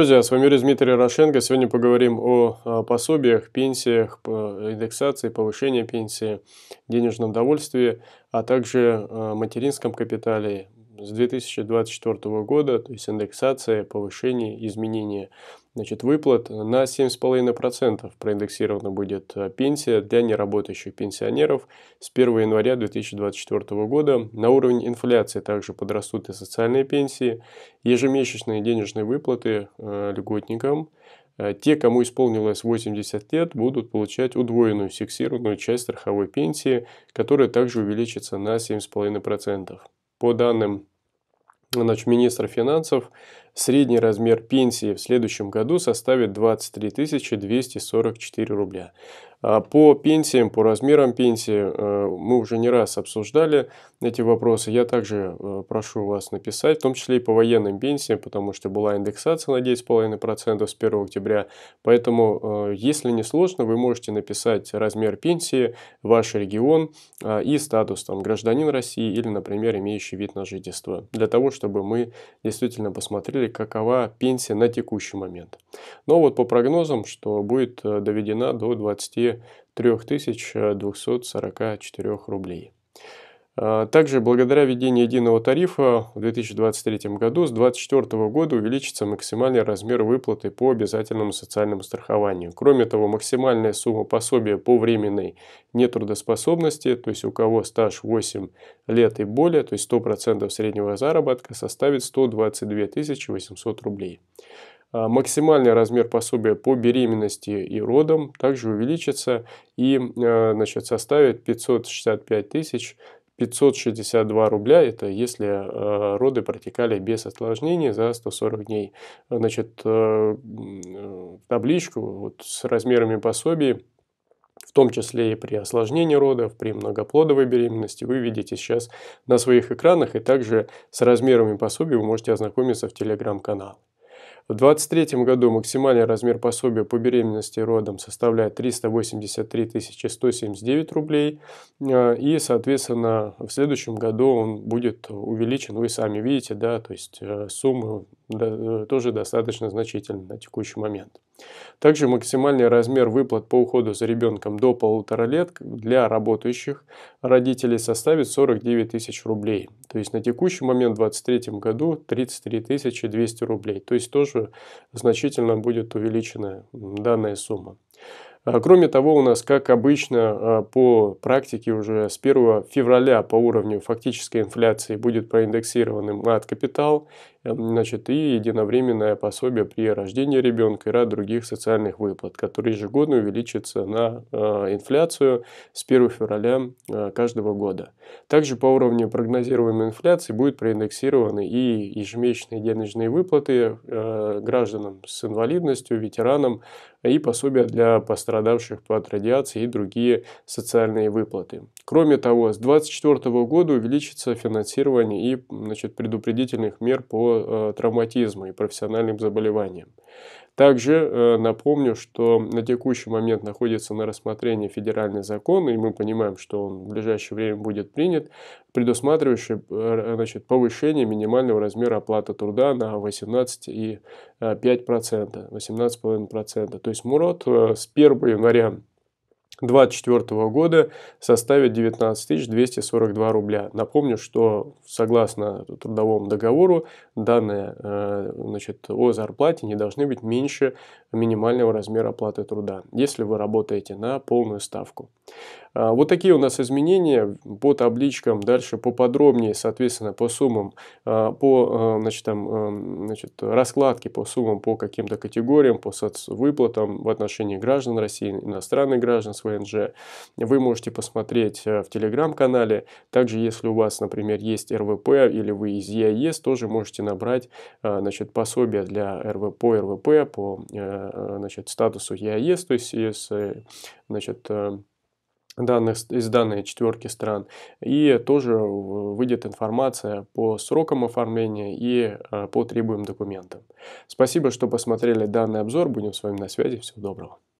Друзья, с вами Юрий Дмитрий Ярошенко. Сегодня поговорим о пособиях, пенсиях, индексации, повышении пенсии, денежном довольстве, а также а, материнском капитале с 2024 года, то есть индексация, повышение, изменение значит, выплат на 7,5% проиндексирована будет э, пенсия для неработающих пенсионеров с 1 января 2024 года. На уровень инфляции также подрастут и социальные пенсии, ежемесячные денежные выплаты э, льготникам. Э, те, кому исполнилось 80 лет, будут получать удвоенную фиксированную часть страховой пенсии, которая также увеличится на 7,5%. По данным значит, э, министра финансов, Средний размер пенсии в следующем году составит 23 244 рубля. А по пенсиям, по размерам пенсии э, мы уже не раз обсуждали эти вопросы. Я также э, прошу вас написать, в том числе и по военным пенсиям, потому что была индексация на 10,5% с 1 октября. Поэтому, э, если не сложно, вы можете написать размер пенсии, ваш регион и статус там, гражданин России или, например, имеющий вид на жительство. Для того, чтобы мы действительно посмотрели, какова пенсия на текущий момент. Но вот по прогнозам, что будет э, доведена до 23 244 э, рублей. А, также благодаря введению единого тарифа в 2023 году с 2024 года увеличится максимальный размер выплаты по обязательному социальному страхованию. Кроме того, максимальная сумма пособия по временной нетрудоспособности, то есть у кого стаж 8 лет и более, то есть 100% среднего заработка, составит 122 800 рублей. А, максимальный размер пособия по беременности и родам также увеличится и э, значит, составит 565 тысяч 562 рубля, это если э, роды протекали без осложнений за 140 дней. Значит, э, э, табличку вот с размерами пособий в том числе и при осложнении родов, при многоплодовой беременности, вы видите сейчас на своих экранах, и также с размерами пособий вы можете ознакомиться в телеграм-канале. В 2023 году максимальный размер пособия по беременности и родам составляет 383 179 рублей. Э, и, соответственно, в следующем году он будет увеличен. Вы сами видите, да, то есть э, суммы Э, тоже достаточно значительно на текущий момент. Также максимальный размер выплат по уходу за ребенком до полутора лет для работающих родителей составит 49 тысяч рублей. То есть на текущий момент в 2023 году 33 тысячи 200 рублей. То есть тоже значительно будет увеличена данная сумма. А кроме того, у нас, как обычно, а, по практике уже с 1 февраля по уровню фактической инфляции будет проиндексирован мат капитал Эм, значит, и единовременное пособие при рождении ребенка и ряд других социальных выплат, которые ежегодно увеличатся на э, инфляцию с 1 февраля э, каждого года. Также по уровню прогнозируемой инфляции будет проиндексированы и ежемесячные денежные выплаты э, гражданам с инвалидностью, ветеранам и пособия для пострадавших от радиации и другие социальные выплаты. Кроме того, с 2024 года увеличится финансирование и значит, предупредительных мер по Э, травматизму и профессиональным заболеваниям. Также э, напомню, что на текущий момент находится на рассмотрении федеральный закон, и мы понимаем, что он в ближайшее время будет принят, предусматривающий э, значит, повышение минимального размера оплаты труда на 18,5%, 18,5%. То есть МУРОД с 1 января 2024 года составит 19 242 рубля. Напомню, что согласно трудовому договору данные э, значит, о зарплате не должны быть меньше минимального размера оплаты труда, если вы работаете на полную ставку. А, вот такие у нас изменения по табличкам, дальше поподробнее, соответственно, по суммам, а, по а, значит, там, значит, раскладке, по суммам, по каким-то категориям, по соцвыплатам в отношении граждан России, иностранных граждан с ВНЖ. Вы можете посмотреть в телеграм-канале. Также, если у вас, например, есть РВП или вы из ЕАЕС, тоже можете набрать значит, пособие для РВП, РВП по Э, значит, статусу EIS, то есть из э, значит, э, данных, из данной четверки стран. И тоже выйдет информация по срокам оформления и по требуемым документам. Спасибо, что посмотрели данный обзор. Будем с вами на связи. Всего доброго.